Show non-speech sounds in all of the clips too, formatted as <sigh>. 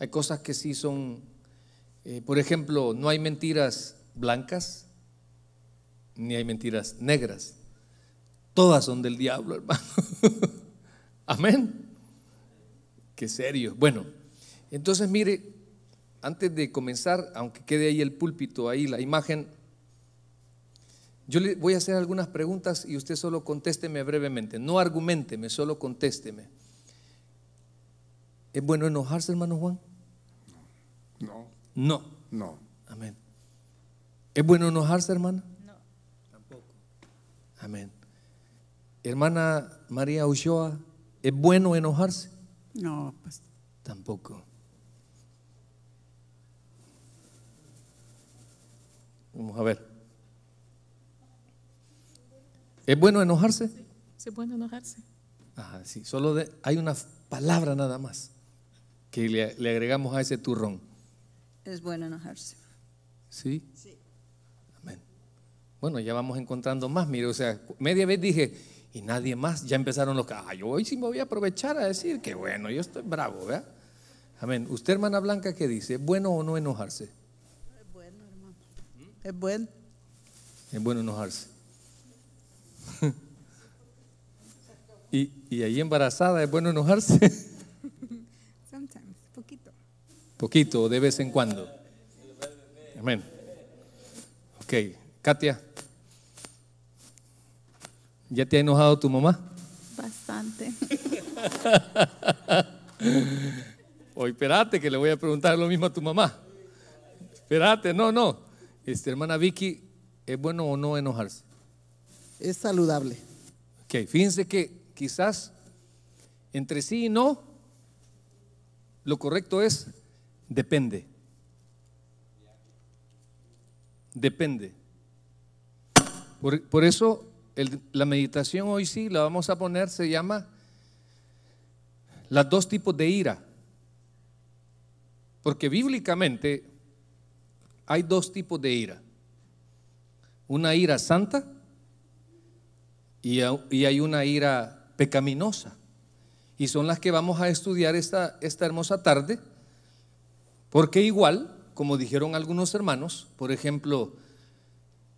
Hay cosas que sí son, eh, por ejemplo, no hay mentiras blancas, ni hay mentiras negras. Todas son del diablo, <laughs> hermano. Amén. Qué serio. Bueno, entonces mire, antes de comenzar, aunque quede ahí el púlpito, ahí la imagen, yo le voy a hacer algunas preguntas y usted solo contésteme brevemente. No argumenteme, solo contésteme. ¿Es bueno enojarse, hermano Juan? No. No. No. Amén. ¿Es bueno enojarse, hermana? No. Tampoco. Amén. Hermana María Ushua, ¿es bueno enojarse? No, pues. Tampoco. Vamos a ver. ¿Es bueno enojarse? Sí, es bueno enojarse. Ajá, sí, solo hay una palabra nada más que le, agregamos a ese turrón. Es bueno enojarse. ¿Sí? Sí. Amén. Bueno, ya vamos encontrando más. Mire, o sea, media vez dije, y nadie más, ya empezaron los que, ah, yo hoy sí me voy a aprovechar a decir que bueno, yo estoy bravo, ¿verdad? Amén. ¿Usted, hermana Blanca, qué dice? ¿Es bueno o no enojarse? Es bueno, hermano. Es bueno. Es bueno enojarse. <laughs> y, y ahí embarazada, ¿es bueno enojarse? <laughs> poquito, de vez en cuando. Amén. Ok, Katia. ¿Ya te ha enojado tu mamá? Bastante. Hoy, <laughs> espérate que le voy a preguntar lo mismo a tu mamá. Espérate, no, no. Este, hermana Vicky, ¿es bueno o no enojarse? Es saludable. Ok, fíjense que quizás entre sí y no, lo correcto es Depende. Depende. Por, eso la meditación hoy sí la vamos a poner, se llama las dos tipos de ira. Porque bíblicamente hay dos tipos de ira. Una ira santa y, y hay una ira pecaminosa. Y son las que vamos a estudiar esta, esta hermosa tarde porque igual, como dijeron algunos hermanos, por ejemplo,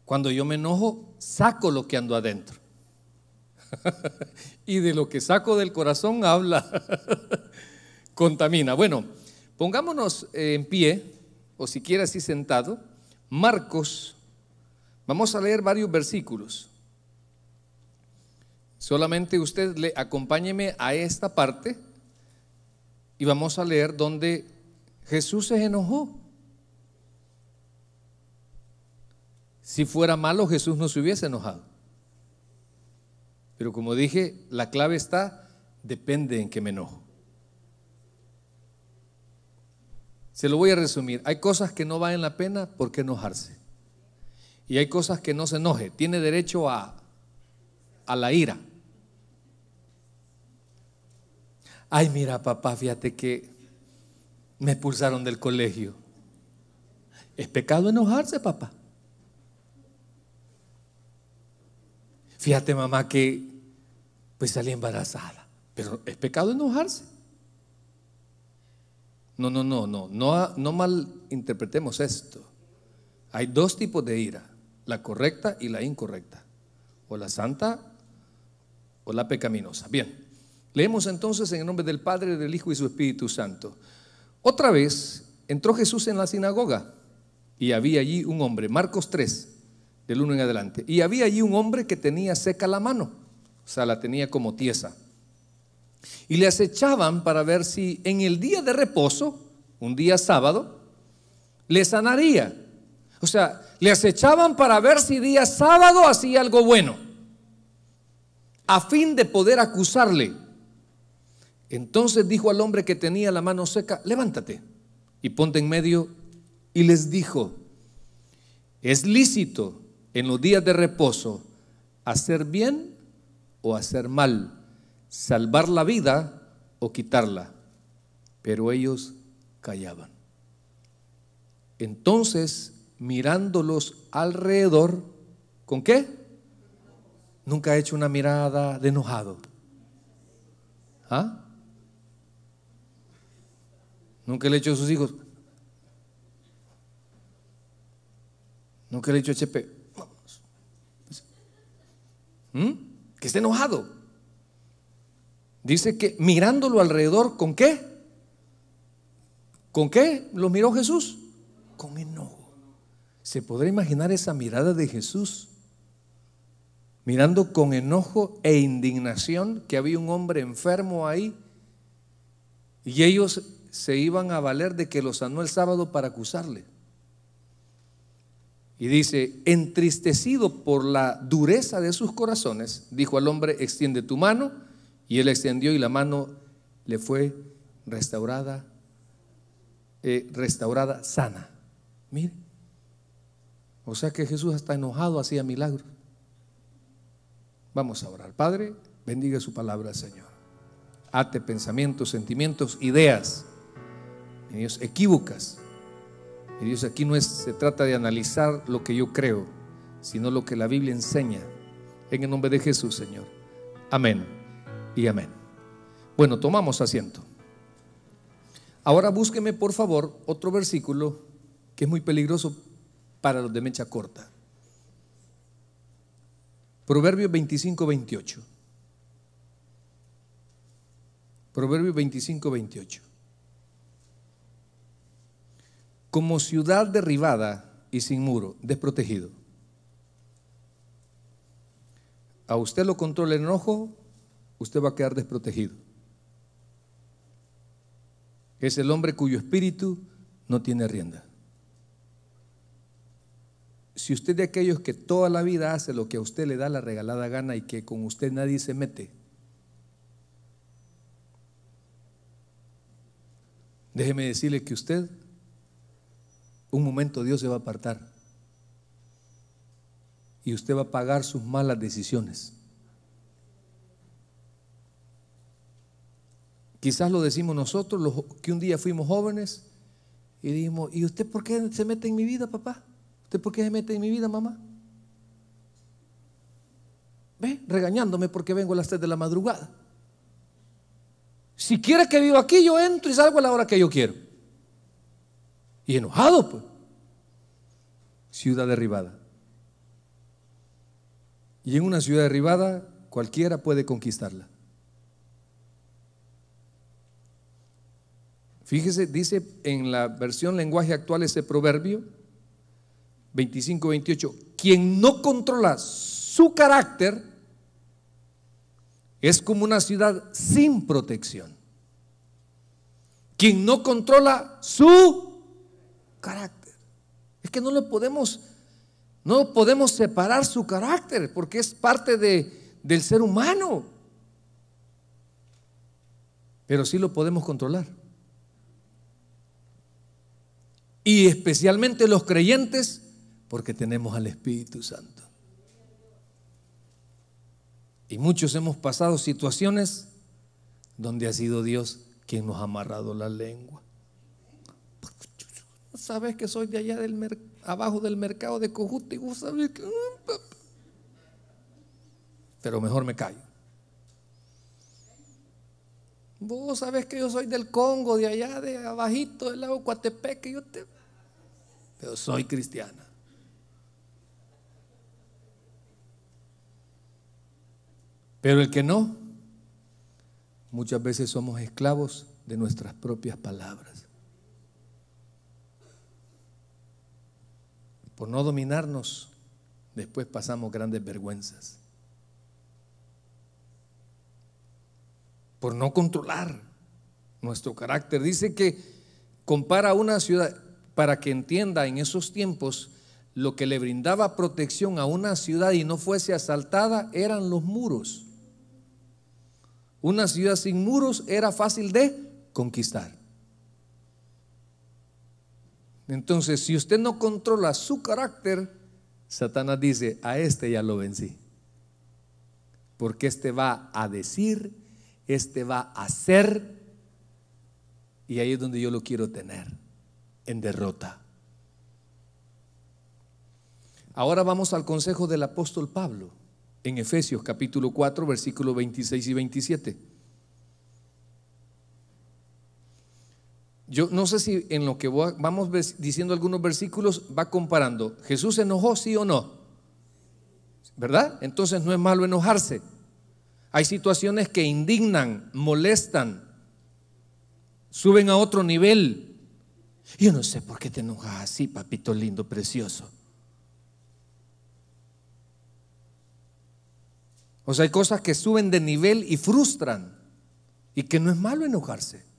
cuando yo me enojo, saco lo que ando adentro. <laughs> y de lo que saco del corazón habla, <laughs> contamina. Bueno, pongámonos eh, en pie, o siquiera así sentado, Marcos, vamos a leer varios versículos. Solamente usted le acompáñeme a esta parte y vamos a leer donde Jesús se enojó. Si fuera malo, Jesús no se hubiese enojado. Pero como dije, la clave está, depende en que me enojo. Se lo voy a resumir. Hay cosas que no valen la pena por qué enojarse. Y hay cosas que no se enoje. Tiene derecho a, a la ira. Ay, mira, papá, fíjate que me expulsaron del colegio. Es pecado enojarse, papá. Fíjate, mamá, que pues salí embarazada. Pero es pecado enojarse. No, no, no, no, no, no malinterpretemos esto. Hay dos tipos de ira, la correcta y la incorrecta, o la santa o la pecaminosa. Bien, leemos entonces en el nombre del Padre, del Hijo y su Espíritu Santo. Otra vez entró Jesús en la sinagoga y había allí un hombre, Marcos 3, del 1 en adelante, y había allí un hombre que tenía seca la mano, o sea, la tenía como tiesa. Y le acechaban para ver si en el día de reposo, un día sábado, le sanaría. O sea, le acechaban para ver si día sábado hacía algo bueno, a fin de poder acusarle. Entonces dijo al hombre que tenía la mano seca, levántate y ponte en medio. Y les dijo, es lícito en los días de reposo hacer bien o hacer mal, salvar la vida o quitarla. Pero ellos callaban. Entonces, mirándolos alrededor, ¿con qué? Nunca he hecho una mirada de enojado. ¿Ah? Nunca le he hecho a sus hijos. Nunca le he hecho a Chepe, ¿Mm? Que esté enojado. Dice que mirándolo alrededor, ¿con qué? ¿Con qué lo miró Jesús? Con enojo. ¿Se podrá imaginar esa mirada de Jesús? Mirando con enojo e indignación que había un hombre enfermo ahí y ellos se iban a valer de que lo sanó el sábado para acusarle. Y dice, entristecido por la dureza de sus corazones, dijo al hombre, extiende tu mano. Y él extendió y la mano le fue restaurada, eh, restaurada sana. Mire. O sea que Jesús está enojado hacía milagros. Vamos a orar. Padre, bendiga su palabra, Señor. Ate pensamientos, sentimientos, ideas en Dios equívocas. Dios aquí no es, se trata de analizar lo que yo creo, sino lo que la Biblia enseña. En el nombre de Jesús, Señor. Amén y amén. Bueno, tomamos asiento. Ahora búsqueme, por favor, otro versículo que es muy peligroso para los de mecha corta. Proverbio 25, 28. Proverbios 25, 28 como ciudad derribada y sin muro, desprotegido. A usted lo controla el enojo, usted va a quedar desprotegido. Es el hombre cuyo espíritu no tiene rienda. Si usted de aquellos que toda la vida hace lo que a usted le da la regalada gana y que con usted nadie se mete, déjeme decirle que usted un momento Dios se va a apartar y usted va a pagar sus malas decisiones. Quizás lo decimos nosotros, que un día fuimos jóvenes y dijimos, ¿y usted por qué se mete en mi vida, papá? ¿Usted por qué se mete en mi vida, mamá? ¿Ve? Regañándome porque vengo a las 3 de la madrugada. Si quiere que viva aquí, yo entro y salgo a la hora que yo quiero. Y enojado, pues. Ciudad derribada. Y en una ciudad derribada cualquiera puede conquistarla. Fíjese, dice en la versión lenguaje actual ese proverbio 25-28, quien no controla su carácter es como una ciudad sin protección. Quien no controla su carácter. Es que no lo podemos, no podemos separar su carácter porque es parte de, del ser humano. Pero sí lo podemos controlar. Y especialmente los creyentes porque tenemos al Espíritu Santo. Y muchos hemos pasado situaciones donde ha sido Dios quien nos ha amarrado la lengua sabes que soy de allá del abajo del mercado de Cojute y vos sabés que... Mm, Pero mejor me callo. Vos sabes que yo soy del Congo, de allá, de abajito del lago Coatepeque, yo Pero soy cristiana. Pero el que no, muchas veces somos esclavos de nuestras propias palabras. por no dominarnos, después pasamos grandes vergüenzas. Por no controlar nuestro carácter. Dice que compara una ciudad, para que entienda en esos tiempos, lo que le brindaba protección a una ciudad y no fuese asaltada eran los muros. Una ciudad sin muros era fácil de conquistar. Entonces, si usted no controla su carácter, Satanás dice, a este ya lo vencí. Porque este va a decir, este va a hacer, y ahí es donde yo lo quiero tener, en derrota. Ahora vamos al consejo del apóstol Pablo, en Efesios capítulo 4, versículos 26 y 27. Yo no sé si en lo que vamos diciendo algunos versículos va comparando. ¿Jesús se enojó, sí o no? ¿Verdad? Entonces no es malo enojarse. Hay situaciones que indignan, molestan, suben a otro nivel. Yo no sé por qué te enojas así, papito lindo, precioso. O sea, hay cosas que suben de nivel y frustran y que no es malo enojarse.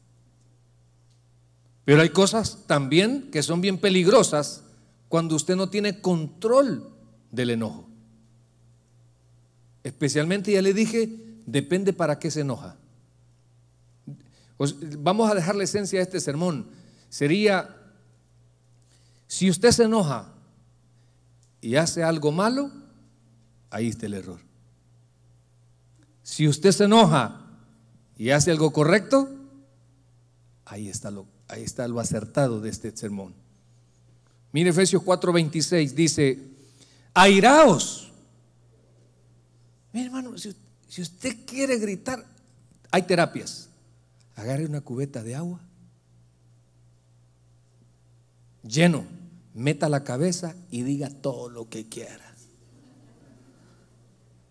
Pero hay cosas también que son bien peligrosas cuando usted no tiene control del enojo. Especialmente, ya le dije, depende para qué se enoja. Vamos a dejar la esencia de este sermón. Sería, si usted se enoja y hace algo malo, ahí está el error. Si usted se enoja y hace algo correcto, ahí está lo, Ahí está lo acertado de este sermón. Mire Efesios 4:26 dice, airaos. Mire hermano, si, usted quiere gritar, hay terapias. Agarre una cubeta de agua, lleno, meta la cabeza y diga todo lo que quiera.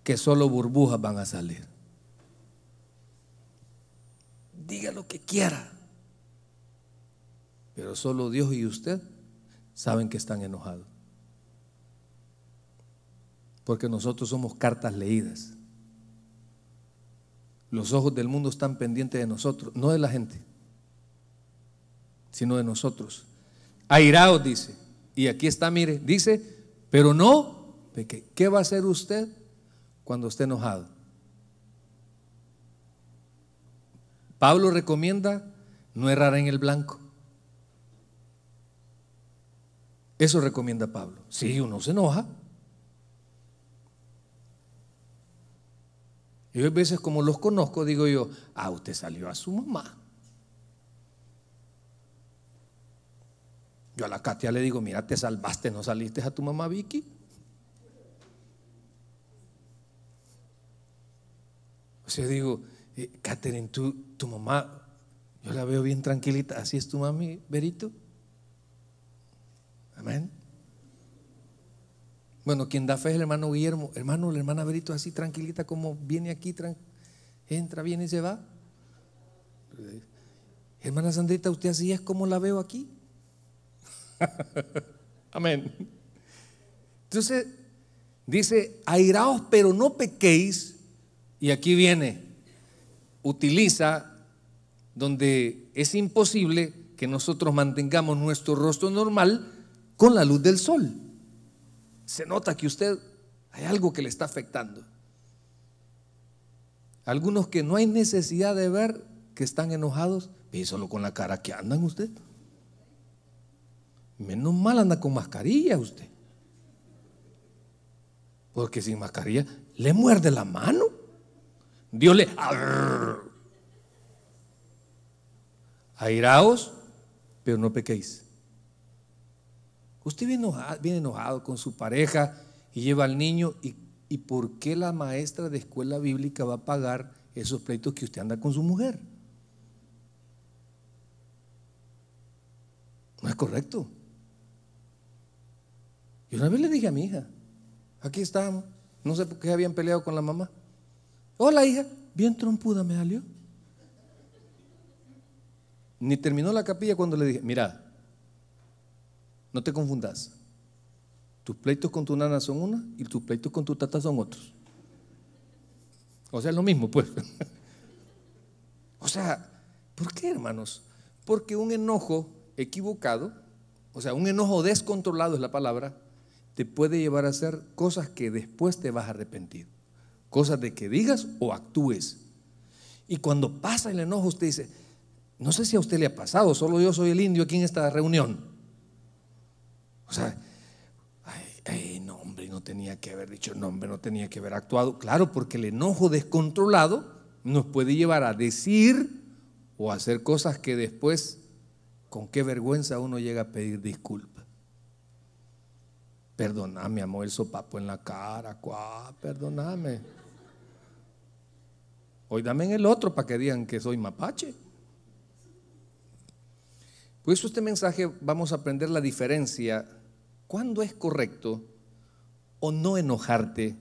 Que solo burbujas van a salir. Diga lo que quiera. Pero solo Dios y usted saben que están enojados. Porque nosotros somos cartas leídas. Los ojos del mundo están pendientes de nosotros, no de la gente, sino de nosotros. Airaos, dice. Y aquí está, mire, dice, pero no, ¿qué va a hacer usted cuando esté enojado? Pablo recomienda no errar en el blanco. Eso recomienda Pablo. Si uno se enoja. Y a veces como los conozco, digo yo, ah, usted salió a su mamá. Yo a la Katia le digo, mira, te salvaste, no saliste a tu mamá Vicky. O sea, digo, eh, Katherine tu mamá, yo la veo bien tranquilita, así es tu mami, Berito. Amén. Bueno, quien da fe es el hermano Guillermo. Hermano, la hermana Berito así tranquilita como viene aquí, entra, viene y se va. Eh, hermana Sandrita, usted así es como la veo aquí. <laughs> Amén. Entonces, dice, airaos pero no pequéis. Y aquí viene, utiliza donde es imposible que nosotros mantengamos nuestro rostro normal, con la luz del sol. Se nota que usted hay algo que le está afectando. Algunos que no hay necesidad de ver que están enojados, solo con la cara que andan usted. Menos mal anda con mascarilla usted. Porque sin mascarilla le muerde la mano. Dios le... Airaos, pero no pequéis. Usted viene enojado, con su pareja y lleva al niño y, ¿por qué la maestra de escuela bíblica va a pagar esos pleitos que usted anda con su mujer? No es correcto. Y una vez le dije a mi hija, aquí estamos, no sé por qué habían peleado con la mamá. Hola hija, bien trompuda me salió. Ni terminó la capilla cuando le dije, mira, no te confundas. Tus pleitos con tu nana son una y tus pleitos con tu tata son otros. O sea, es lo mismo, pues. <laughs> o sea, ¿por qué, hermanos? Porque un enojo equivocado, o sea, un enojo descontrolado es la palabra, te puede llevar a hacer cosas que después te vas a arrepentir. Cosas de que digas o actúes. Y cuando pasa el enojo, usted dice, no sé si a usted le ha pasado, solo yo soy el indio aquí en esta reunión. O sea, ay, no, hombre, no tenía que haber dicho, no, hombre, no tenía que haber actuado. Claro, porque el enojo descontrolado nos puede llevar a decir o hacer cosas que después, con qué vergüenza uno llega a pedir disculpas. Perdóname, amor, el sopapo en la cara, cuá, perdóname. Hoy dame en el otro para que digan que soy mapache. Por eso este mensaje vamos a aprender la diferencia ¿Cuándo es correcto o no enojarte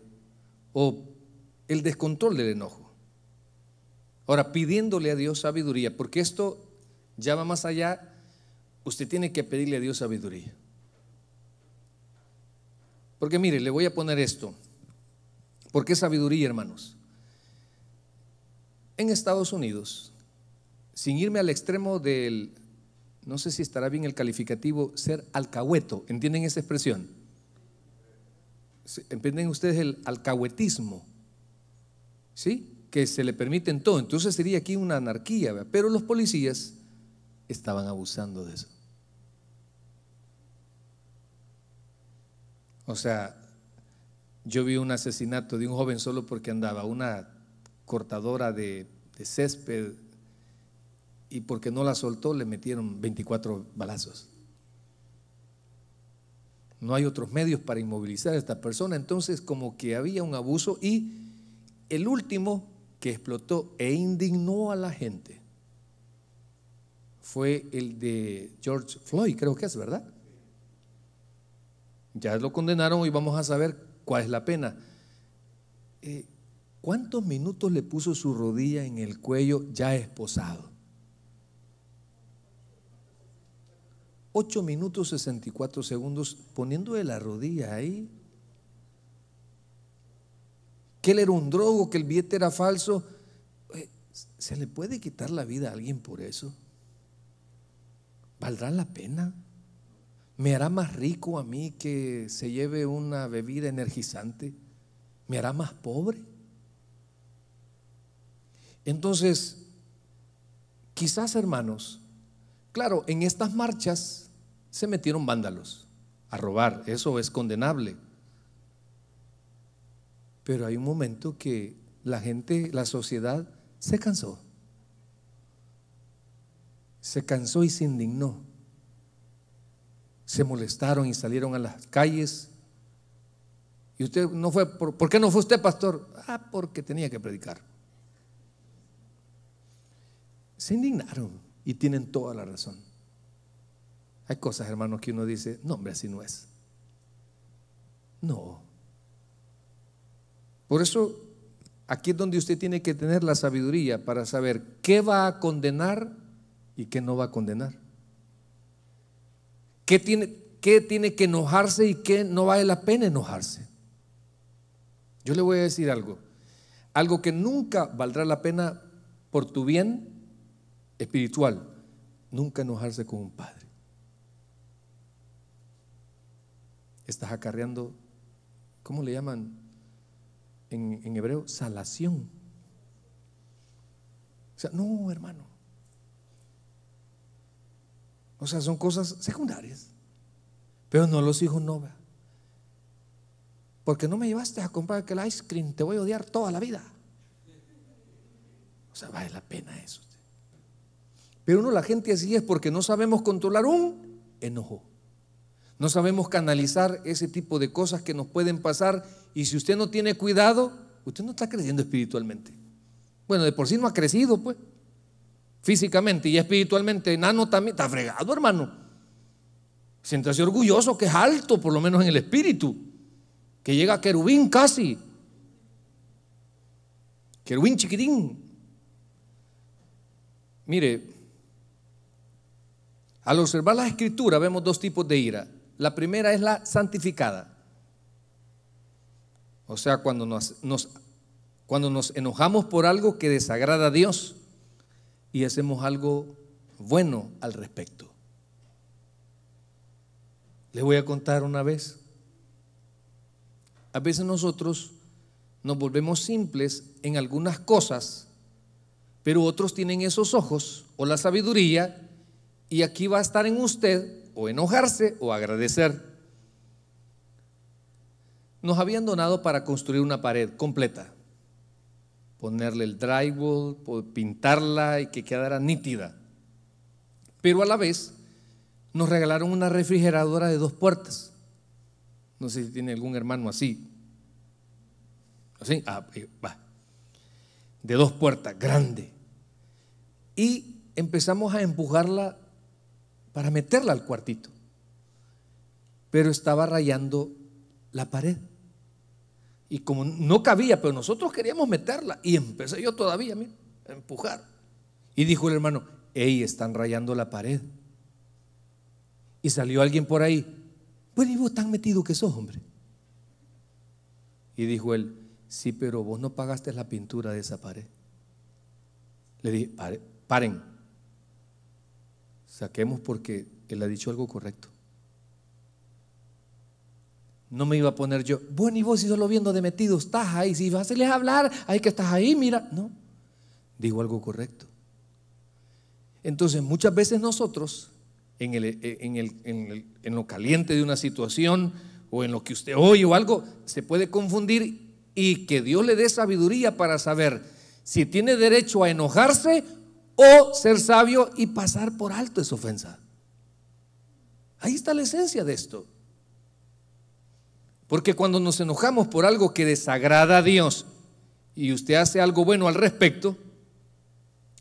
o el descontrol del enojo? Ahora, pidiéndole a Dios sabiduría, porque esto ya va más allá, usted tiene que pedirle a Dios sabiduría. Porque mire, le voy a poner esto. ¿Por qué sabiduría, hermanos? En Estados Unidos, sin irme al extremo del no sé si estará bien el calificativo, ser alcahueto. ¿Entienden esa expresión? ¿Entienden ustedes el alcahuetismo? ¿Sí? Que se le permiten todo. Entonces sería aquí una anarquía, pero los policías estaban abusando de eso. O sea, yo vi un asesinato de un joven solo porque andaba una cortadora de, de césped y porque no la soltó le metieron 24 balazos. No hay otros medios para inmovilizar a esta persona, entonces como que había un abuso y el último que explotó e indignó a la gente fue el de George Floyd, creo que es, ¿verdad? Ya lo condenaron y vamos a saber cuál es la pena. Eh, ¿Cuántos minutos le puso su rodilla en el cuello ya esposado? 8 minutos 64 segundos poniendo de la rodilla ahí. Que él era un drogo, que el billete era falso. Eh, ¿Se le puede quitar la vida a alguien por eso? ¿Valdrá la pena? ¿Me hará más rico a mí que se lleve una bebida energizante? ¿Me hará más pobre? Entonces, quizás hermanos, Claro, en estas marchas se metieron vándalos a robar, eso es condenable. Pero hay un momento que la gente, la sociedad, se cansó. Se cansó y se indignó. Se molestaron y salieron a las calles. Y usted no fue, ¿por, ¿por qué no fue usted pastor? Ah, porque tenía que predicar. Se indignaron. Y tienen toda la razón. Hay cosas, hermanos, que uno dice, no, hombre, así no es. No. Por eso, aquí es donde usted tiene que tener la sabiduría para saber qué va a condenar y qué no va a condenar. ¿Qué tiene, qué tiene que enojarse y qué no vale la pena enojarse? Yo le voy a decir algo. Algo que nunca valdrá la pena por tu bien espiritual, nunca enojarse con un padre. Estás acarreando, ¿cómo le llaman en, hebreo? Salación. O sea, no, hermano. O sea, son cosas secundarias. Pero no, los hijos no. Porque no me llevaste a comprar aquel ice cream, te voy a odiar toda la vida. O sea, vale la pena eso. Pero uno la gente así es porque no sabemos controlar un enojo. No sabemos canalizar ese tipo de cosas que nos pueden pasar y si usted no tiene cuidado, usted no está creciendo espiritualmente. Bueno, de por sí no ha crecido, pues. Físicamente y espiritualmente, nano también, está fregado, hermano. Siéntase orgulloso que es alto, por lo menos en el espíritu, que llega a querubín casi. Querubín chiquitín. Mire, al observar la escritura vemos dos tipos de ira. La primera es la santificada. O sea, cuando nos, cuando nos enojamos por algo que desagrada a Dios y hacemos algo bueno al respecto. Les voy a contar una vez. A veces nosotros nos volvemos simples en algunas cosas, pero otros tienen esos ojos o la sabiduría y aquí va a estar en usted o enojarse o agradecer. Nos habían donado para construir una pared completa, ponerle el drywall, pintarla y que quedara nítida. Pero a la vez nos regalaron una refrigeradora de dos puertas. No sé si tiene algún hermano así. Así, ah, eh, va. De dos puertas, grande. Y empezamos a empujarla para meterla al cuartito. Pero estaba rayando la pared. Y como no cabía, pero nosotros queríamos meterla. Y empecé yo todavía, a empujar. Y dijo el hermano, hey, están rayando la pared. Y salió alguien por ahí. Bueno, pues y vos tan metido que sos, hombre. Y dijo él, sí, pero vos no pagaste la pintura de esa pared. Le dije, paren, Saquemos porque Él ha dicho algo correcto. No me iba a poner yo, bueno, y vos si solo viendo de metido estás ahí, si vas a hablar, hay que estás ahí, mira. No, digo algo correcto. Entonces, muchas veces nosotros, en, en, lo caliente de una situación o en lo que usted oye o algo, se puede confundir y que Dios le dé sabiduría para saber si tiene derecho a enojarse o ser sabio y pasar por alto esa ofensa. Ahí está la esencia de esto. Porque cuando nos enojamos por algo que desagrada a Dios y usted hace algo bueno al respecto,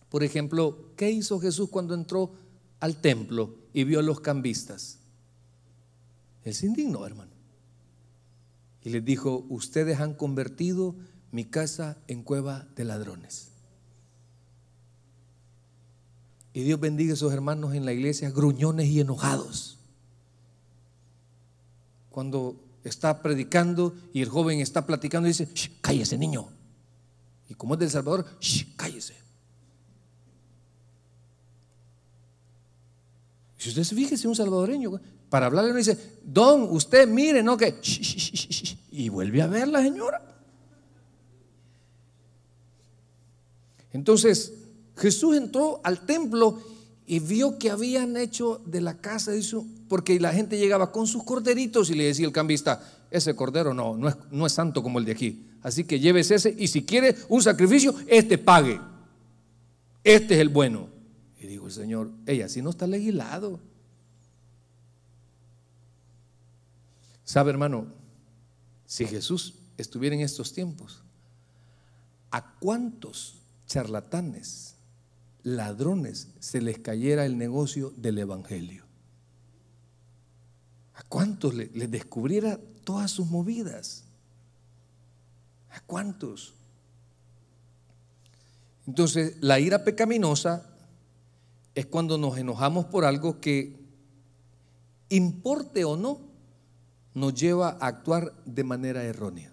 por ejemplo, ¿qué hizo Jesús cuando entró al templo y vio a los cambistas? Él se indignó, hermano. Y les dijo, ustedes han convertido mi casa en cueva de ladrones. Dios bendiga a sus hermanos en la iglesia, gruñones y enojados. Cuando está predicando y el joven está platicando dice, cállese niño. Y como es del Salvador, cállese. Si usted se fíjese, un salvadoreño, para hablarle no dice, don, usted mire, no que, y vuelve a ver la señora. Entonces, Jesús entró al templo y vio que habían hecho de la casa, porque la gente llegaba con sus corderitos y le decía el cambista, ese cordero no, no es, no es santo como el de aquí, así que lleves ese y si quiere un sacrificio, este pague, este es el bueno. Y dijo el Señor, ella así no está legislado. Sabe hermano, si Jesús estuviera en estos tiempos, ¿a cuántos charlatanes ladrones se les cayera el negocio del Evangelio. ¿A cuántos les le descubriera todas sus movidas? ¿A cuántos? Entonces, la ira pecaminosa es cuando nos enojamos por algo que, importe o no, nos lleva a actuar de manera errónea.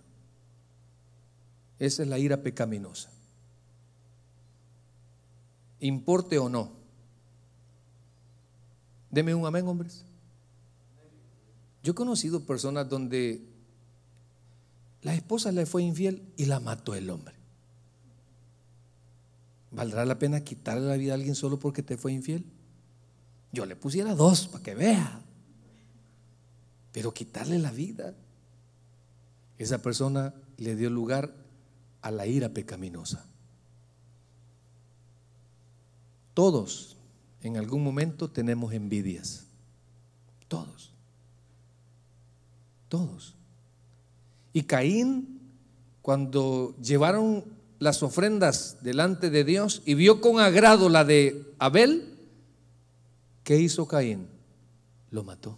Esa es la ira pecaminosa importe o no. Deme un amén, hombres. Yo he conocido personas donde la esposa le fue infiel y la mató el hombre. ¿Valdrá la pena quitarle la vida a alguien solo porque te fue infiel? Yo le pusiera dos para que vea. Pero quitarle la vida. Esa persona le dio lugar a la ira pecaminosa. Todos en algún momento tenemos envidias. Todos. Todos. Y Caín, cuando llevaron las ofrendas delante de Dios y vio con agrado la de Abel, ¿qué hizo Caín? Lo mató.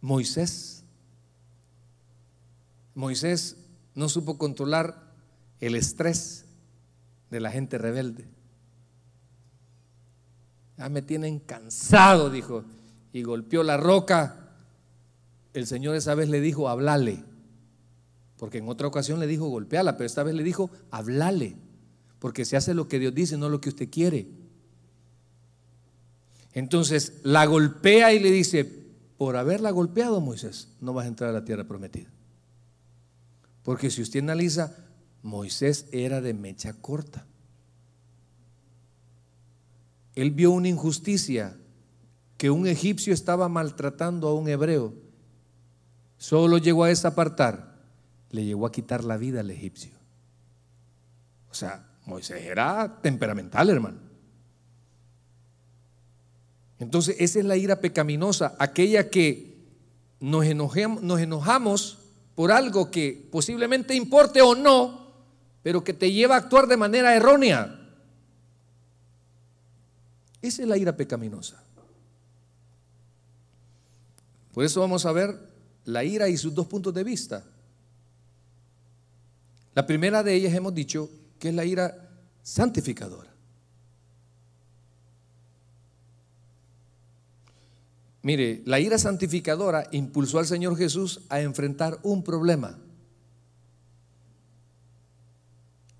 Moisés. Moisés no supo controlar el estrés, de la gente rebelde. Ya ah, me tienen cansado, dijo, y golpeó la roca. El Señor esa vez le dijo, hablale, porque en otra ocasión le dijo, golpeala, pero esta vez le dijo, hablale, porque se hace lo que Dios dice, no lo que usted quiere. Entonces la golpea y le dice, por haberla golpeado, Moisés, no vas a entrar a la tierra prometida. Porque si usted analiza Moisés era de mecha corta. Él vio una injusticia, que un egipcio estaba maltratando a un hebreo. Solo llegó a desapartar, le llegó a quitar la vida al egipcio. O sea, Moisés era temperamental, hermano. Entonces, esa es la ira pecaminosa, aquella que nos, enojamos, nos enojamos por algo que posiblemente importe o no, pero que te lleva a actuar de manera errónea. Esa es la ira pecaminosa. Por eso vamos a ver la ira y sus dos puntos de vista. La primera de ellas hemos dicho que es la ira santificadora. Mire, la ira santificadora impulsó al Señor Jesús a enfrentar un problema.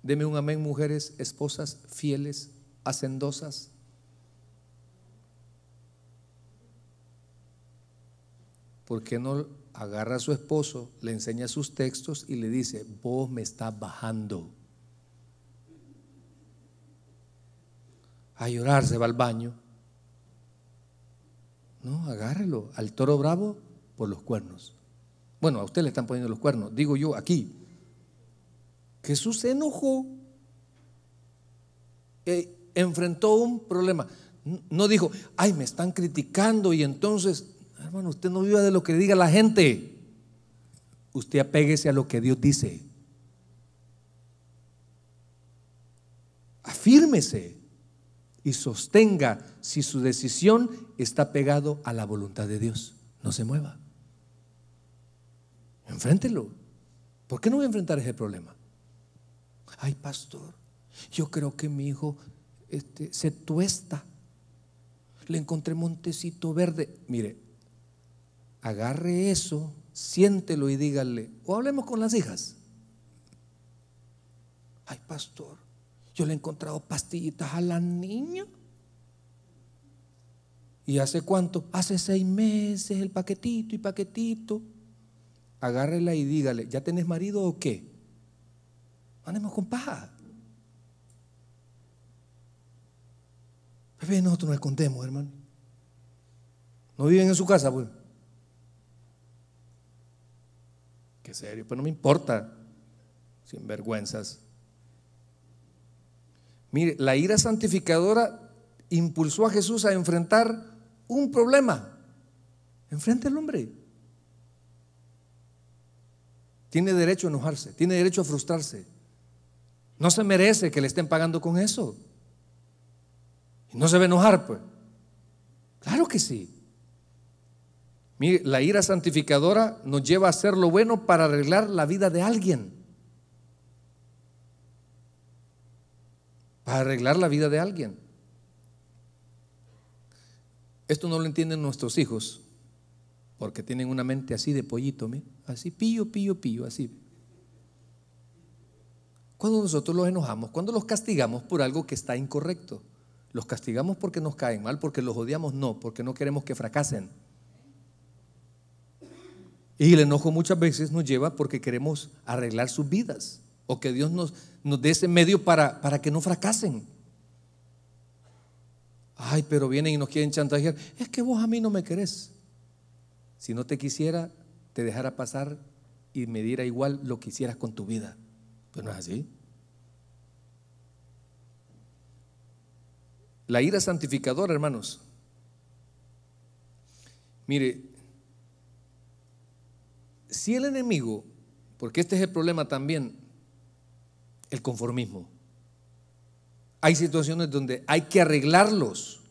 Deme un amén, mujeres, esposas, fieles, hacendosas. ¿Por qué no agarra a su esposo, le enseña sus textos y le dice, vos me estás bajando? A llorar se va al baño. No, agárrelo. Al toro bravo por los cuernos. Bueno, a usted le están poniendo los cuernos. Digo yo, aquí, Jesús se enojó, eh, enfrentó un problema. No dijo, ay, me están criticando y entonces, hermano, usted no viva de lo que diga la gente. Usted apéguese a lo que Dios dice. Afírmese y sostenga si su decisión está pegado a la voluntad de Dios. No se mueva. Enfréntelo. ¿Por qué no voy a enfrentar ese problema? Ay, pastor, yo creo que mi hijo este, se tuesta. Le encontré montecito verde. Mire, agarre eso, siéntelo y dígale, o hablemos con las hijas. Ay, pastor, yo le he encontrado pastillitas a la niña. ¿Y hace cuánto? Hace seis meses el paquetito y paquetito. Agárrela y dígale, ¿ya tenés marido o qué? andemos con paja. Pepe nosotros nos escondemos, hermano. No viven en su casa, pues. Qué serio, pues no me importa. Sin vergüenzas. Mire, la ira santificadora impulsó a Jesús a enfrentar un problema. Enfrente al hombre. Tiene derecho a enojarse, tiene derecho a frustrarse. No se merece que le estén pagando con eso. Y no se va enojar, pues. Claro que sí. Mire, la ira santificadora nos lleva a hacer lo bueno para arreglar la vida de alguien. Para arreglar la vida de alguien. Esto no lo entienden nuestros hijos, porque tienen una mente así de pollito, así pillo, pillo, pillo, así cuando nosotros los enojamos, cuando los castigamos por algo que está incorrecto. Los castigamos porque nos caen mal, porque los odiamos, no, porque no queremos que fracasen. Y el enojo muchas veces nos lleva porque queremos arreglar sus vidas o que Dios nos, dé ese medio para, para que no fracasen. Ay, pero vienen y nos quieren chantajear. Es que vos a mí no me querés. Si no te quisiera, te dejara pasar y me diera igual lo que hicieras con tu vida. Pues no es así. La ira santificadora, hermanos. Mire, si el enemigo, porque este es el problema también, el conformismo. Hay situaciones donde hay que arreglarlos.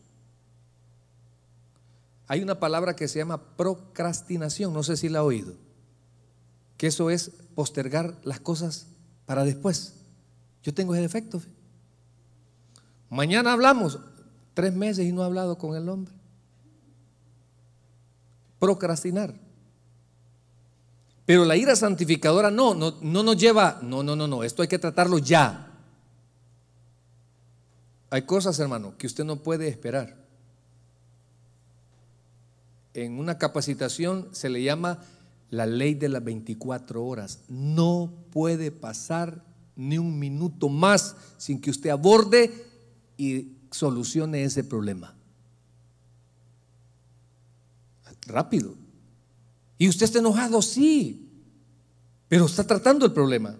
Hay una palabra que se llama procrastinación, no sé si la ha oído, que eso es postergar las cosas para después. Yo tengo ese defecto. Mañana hablamos. Tres meses y no he hablado con el hombre. Procrastinar. Pero la ira santificadora no, no, no nos lleva, no, no, no, no, esto hay que tratarlo ya. Hay cosas, hermano, que usted no puede esperar. En una capacitación se le llama la ley de las 24 horas. No puede pasar ni un minuto más sin que usted aborde y solucione ese problema. Rápido. Y usted está enojado, sí, pero está tratando el problema.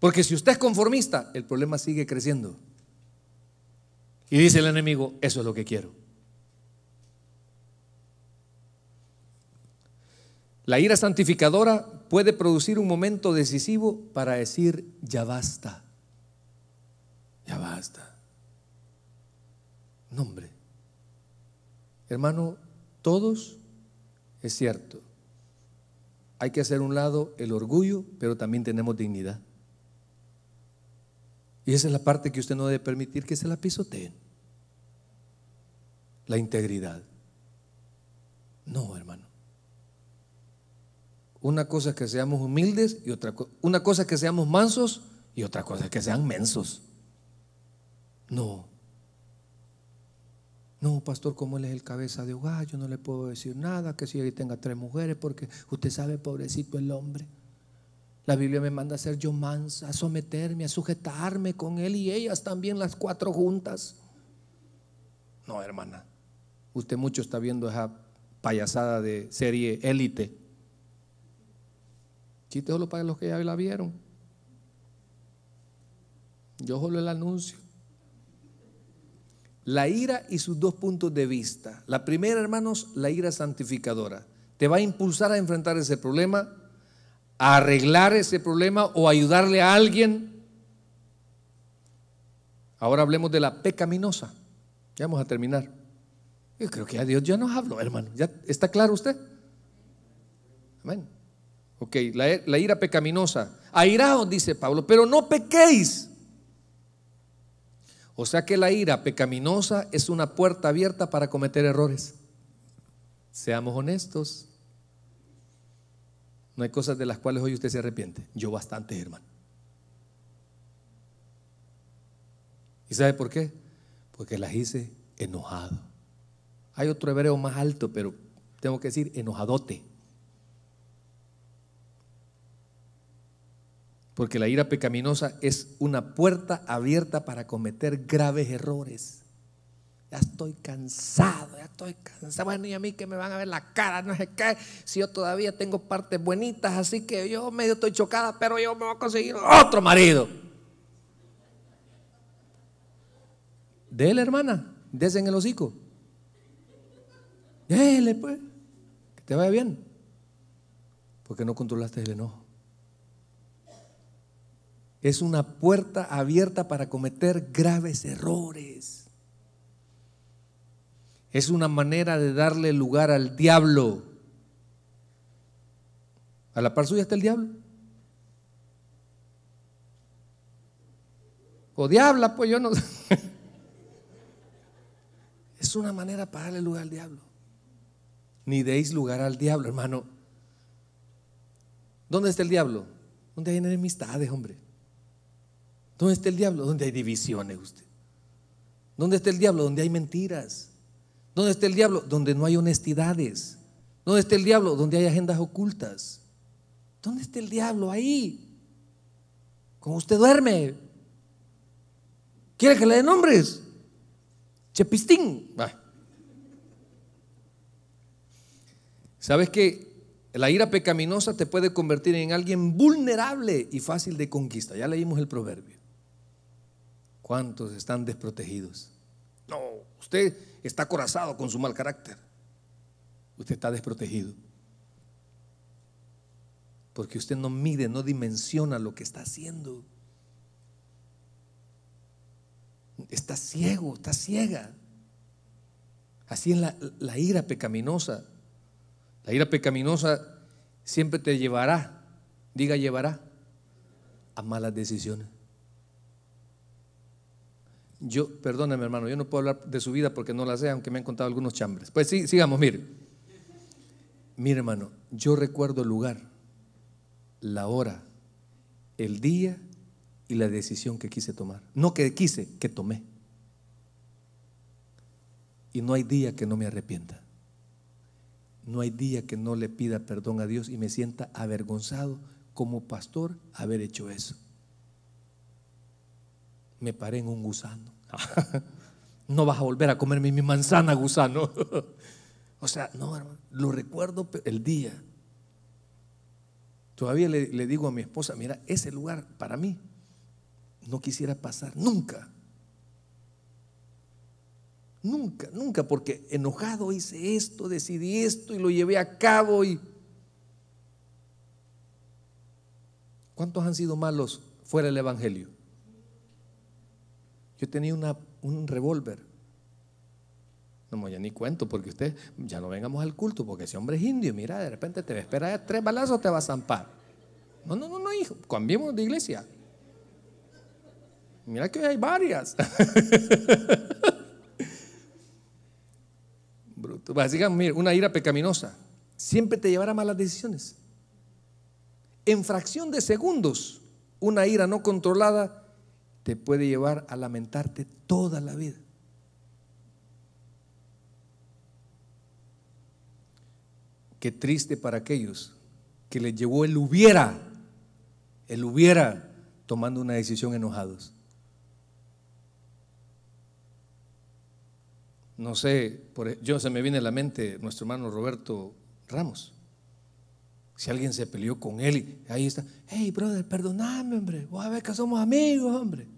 Porque si usted es conformista, el problema sigue creciendo. Y dice el enemigo, eso es lo que quiero. La ira santificadora puede producir un momento decisivo para decir, ya basta, ya basta. Nombre. Hermano, todos, es cierto, hay que hacer un lado el orgullo, pero también tenemos dignidad. Y esa es la parte que usted no debe permitir que se la pisoteen. La integridad. No, hermano. Una cosa es que seamos humildes y otra cosa. Una cosa es que seamos mansos y otra cosa es que sean mensos. No. No, pastor, como él es el cabeza de hogar, yo no le puedo decir nada, que si yo tenga tres mujeres, porque usted sabe, pobrecito el hombre. La Biblia me manda a ser yo mansa, a someterme, a sujetarme con él y ellas también, las cuatro juntas. No, hermana, usted mucho está viendo esa payasada de serie élite quítelo para los que ya la vieron. Yo solo el anuncio. La ira y sus dos puntos de vista. La primera, hermanos, la ira santificadora. Te va a impulsar a enfrentar ese problema, a arreglar ese problema o ayudarle a alguien. Ahora hablemos de la pecaminosa. Ya vamos a terminar. Yo creo que a Dios ya nos habló, hermano. ¿Ya está claro usted? Amén. Ok, la, ira pecaminosa. Airaos, dice Pablo, pero no pequéis. O sea que la ira pecaminosa es una puerta abierta para cometer errores. Seamos honestos. No hay cosas de las cuales hoy usted se arrepiente. Yo bastante, hermano. ¿Y sabe por qué? Porque las hice enojado. Hay otro hebreo más alto, pero tengo que decir enojadote. Porque la ira pecaminosa es una puerta abierta para cometer graves errores. Ya estoy cansado, ya estoy cansado. Bueno, y a mí que me van a ver la cara, no sé qué. Si yo todavía tengo partes bonitas, así que yo medio estoy chocada, pero yo me voy a conseguir otro marido. Dele, hermana, dese en el hocico. Dele, pues, que te vaya bien. Porque no controlaste el enojo es una puerta abierta para cometer graves errores. Es una manera de darle lugar al diablo. A la par suya está el diablo. O diabla, pues yo no. <laughs> es una manera para darle lugar al diablo. Ni deis lugar al diablo, hermano. ¿Dónde está el diablo? ¿Dónde hay enemistades, hombre? ¿Dónde está el diablo? Donde hay divisiones usted. ¿Dónde está el diablo? Donde hay mentiras. ¿Dónde está el diablo? Donde no hay honestidades. ¿Dónde está el diablo? Donde hay agendas ocultas. ¿Dónde está el diablo? Ahí. Como usted duerme. ¿Quiere que le dé nombres? Chepistín. Va. ¿Sabes que La ira pecaminosa te puede convertir en alguien vulnerable y fácil de conquista. Ya leímos el proverbio. ¿Cuántos están desprotegidos? No, usted está acorazado con su mal carácter. Usted está desprotegido. Porque usted no mide, no dimensiona lo que está haciendo. Está ciego, está ciega. Así es la, la ira pecaminosa. La ira pecaminosa siempre te llevará, diga llevará, a malas decisiones. Yo, perdóname, hermano, yo no puedo hablar de su vida porque no la sé, aunque me han contado algunos chambres. Pues sí, sigamos, mire. Mire hermano, yo recuerdo el lugar, la hora, el día y la decisión que quise tomar. No que quise, que tomé. Y no hay día que no me arrepienta. No hay día que no le pida perdón a Dios y me sienta avergonzado como pastor haber hecho eso me paré en un gusano. <laughs> no vas a volver a comerme mi manzana, gusano. <laughs> o sea, no, hermano, lo recuerdo el día. Todavía le, digo a mi esposa, mira, ese lugar para mí no quisiera pasar nunca. Nunca, nunca, porque enojado hice esto, decidí esto y lo llevé a cabo y... ¿Cuántos han sido malos fuera del Evangelio? Yo tenía un revólver. No, ya ni cuento, porque usted, ya no vengamos al culto, porque ese hombre es indio, mira, de repente te espera tres balazos, te va a zampar. No, no, no, no, hijo, cambiemos de iglesia. Mira que hoy hay varias. <laughs> Bruto. Pues, mira, una ira pecaminosa siempre te llevará a malas decisiones. En fracción de segundos, una ira no controlada te puede llevar a lamentarte toda la vida. Qué triste para aquellos que les llevó el hubiera, el hubiera tomando una decisión enojados. No sé, e, yo se me viene a la mente nuestro hermano Roberto Ramos. Si alguien se peleó con él y ahí está, hey, brother, perdoname, hombre, voy a ver que somos amigos, hombre.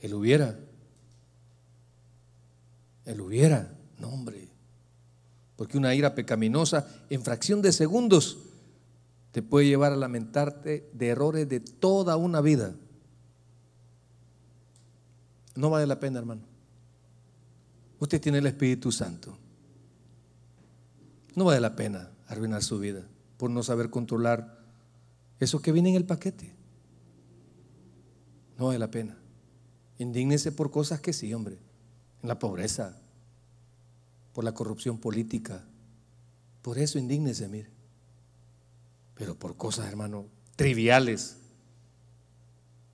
Él hubiera. Él hubiera. No, hombre. Porque una ira pecaminosa en fracción de segundos te puede llevar a lamentarte de errores de toda una vida. No vale la pena, hermano. Usted tiene el Espíritu Santo. No vale la pena arruinar su vida por no saber controlar eso que viene en el paquete. No vale la pena. Indígnese por cosas que sí, hombre. En la pobreza, por la corrupción política. Por eso indígnese, mire. Pero por cosas, hermano, triviales.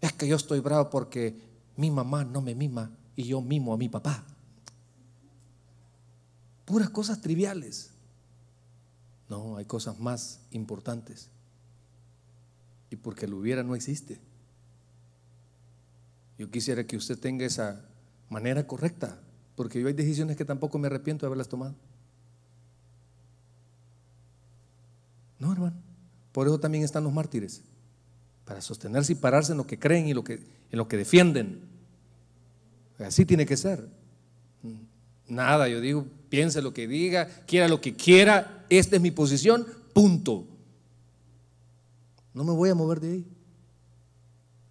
Es que yo estoy bravo porque mi mamá no me mima y yo mimo a mi papá. Puras cosas triviales. No, hay cosas más importantes. Y porque lo hubiera no existe. Yo quisiera que usted tenga esa manera correcta, porque yo hay decisiones que tampoco me arrepiento de haberlas tomado. No, hermano. Por eso también están los mártires, para sostenerse y pararse en lo que creen y lo que, en lo que defienden. Así tiene que ser. Nada, yo digo, piense lo que diga, quiera lo que quiera, esta es mi posición, punto. No me voy a mover de ahí.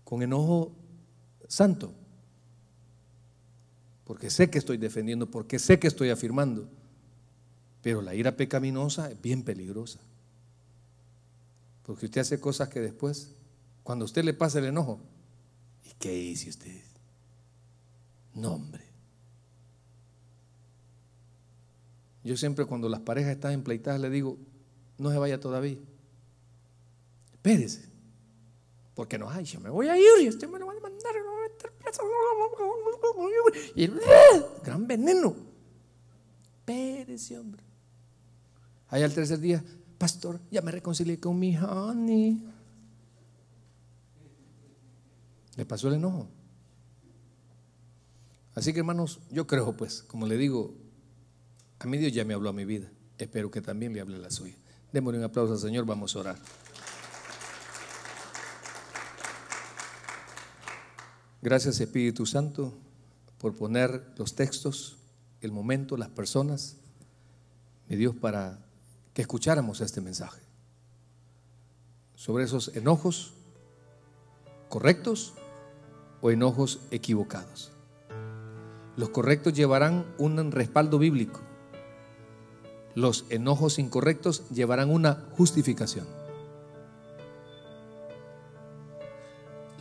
Con enojo santo. Porque sé que estoy defendiendo, porque sé que estoy afirmando. Pero la ira pecaminosa es bien peligrosa. Porque usted hace cosas que después, cuando a usted le pasa el enojo, ¿y qué dice usted? No, hombre. Yo siempre cuando las parejas están empleitadas le digo, no se vaya todavía. Espérese. Porque no, ay, yo me voy a ir y usted me lo va a mandar, va a meter preso. Y el, ¡ah! gran veneno. Espérese, hombre. Ahí al tercer día, pastor, ya me reconcilié con mi honey. Le pasó el enojo. Así que hermanos, yo creo pues, como le digo, a mí Dios ya me habló a mi vida. Espero que también le hable a la suya. Démosle un aplauso al Señor, vamos a orar. Gracias Espíritu Santo por poner los textos, el momento, las personas, mi Dios, para que escucháramos este mensaje. Sobre esos enojos correctos o enojos equivocados. Los correctos llevarán un respaldo bíblico los enojos incorrectos llevarán una justificación.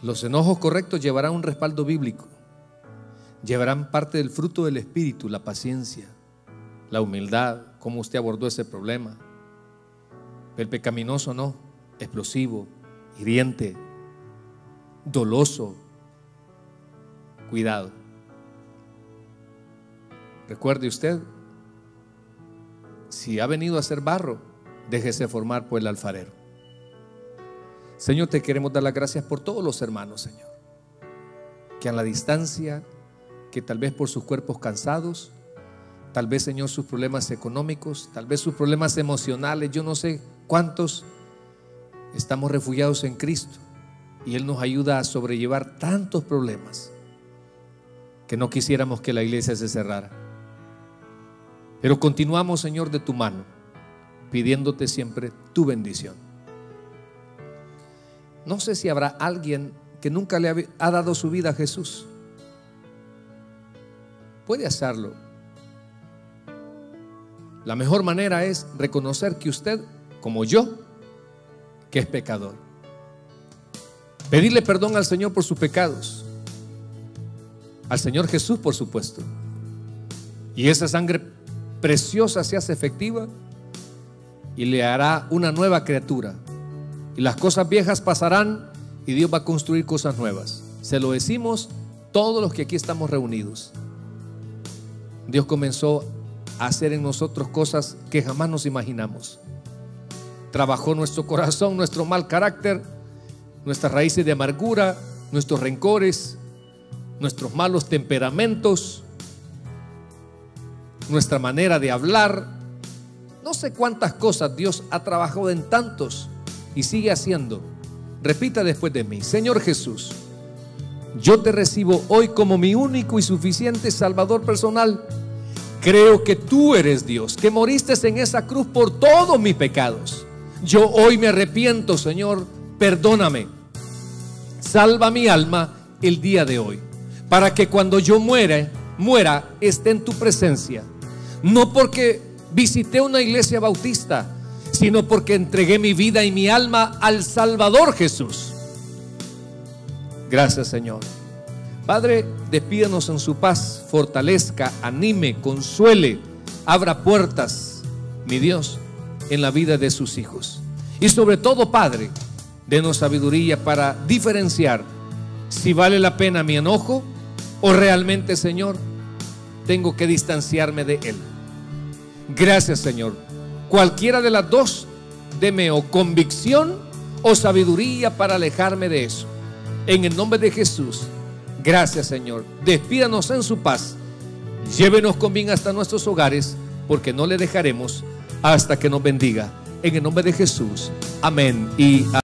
Los enojos correctos llevarán un respaldo bíblico. Llevarán parte del fruto del Espíritu, la paciencia, la humildad, cómo usted abordó ese problema. El pecaminoso no, explosivo, hiriente, doloso. Cuidado. Recuerde usted si ha venido a ser barro, déjese formar por pues el alfarero. Señor, te queremos dar las gracias por todos los hermanos, Señor, que a la distancia, que tal vez por sus cuerpos cansados, tal vez, Señor, sus problemas económicos, tal vez sus problemas emocionales, yo no sé cuántos estamos refugiados en Cristo y Él nos ayuda a sobrellevar tantos problemas que no quisiéramos que la iglesia se cerrara. Pero continuamos, Señor, de tu mano, pidiéndote siempre tu bendición. No sé si habrá alguien que nunca le ha dado su vida a Jesús. Puede hacerlo. La mejor manera es reconocer que usted, como yo, que es pecador. Pedirle perdón al Señor por sus pecados. Al Señor Jesús, por supuesto. Y esa sangre preciosa se hace efectiva y le hará una nueva criatura. Y las cosas viejas pasarán y Dios va a construir cosas nuevas. Se lo decimos todos los que aquí estamos reunidos. Dios comenzó a hacer en nosotros cosas que jamás nos imaginamos. Trabajó nuestro corazón, nuestro mal carácter, nuestras raíces de amargura, nuestros rencores, nuestros malos temperamentos, nuestra manera de hablar. No sé cuántas cosas Dios ha trabajado en tantos y sigue haciendo. Repita después de mí, Señor Jesús, yo te recibo hoy como mi único y suficiente Salvador personal. Creo que tú eres Dios, que moriste en esa cruz por todos mis pecados. Yo hoy me arrepiento, Señor, perdóname. Salva mi alma el día de hoy, para que cuando yo muera, muera, esté en tu presencia no porque visité una iglesia bautista, sino porque entregué mi vida y mi alma al Salvador Jesús. Gracias Señor. Padre, despídanos en su paz, fortalezca, anime, consuele, abra puertas, mi Dios, en la vida de sus hijos. Y sobre todo, Padre, denos sabiduría para diferenciar si vale la pena mi enojo o realmente, Señor, tengo que distanciarme de él. Gracias Señor. Cualquiera de las dos, deme o convicción o sabiduría para alejarme de eso. En el nombre de Jesús. Gracias Señor. Despídanos en su paz. Llévenos con bien hasta nuestros hogares, porque no le dejaremos hasta que nos bendiga. En el nombre de Jesús. Amén y amén.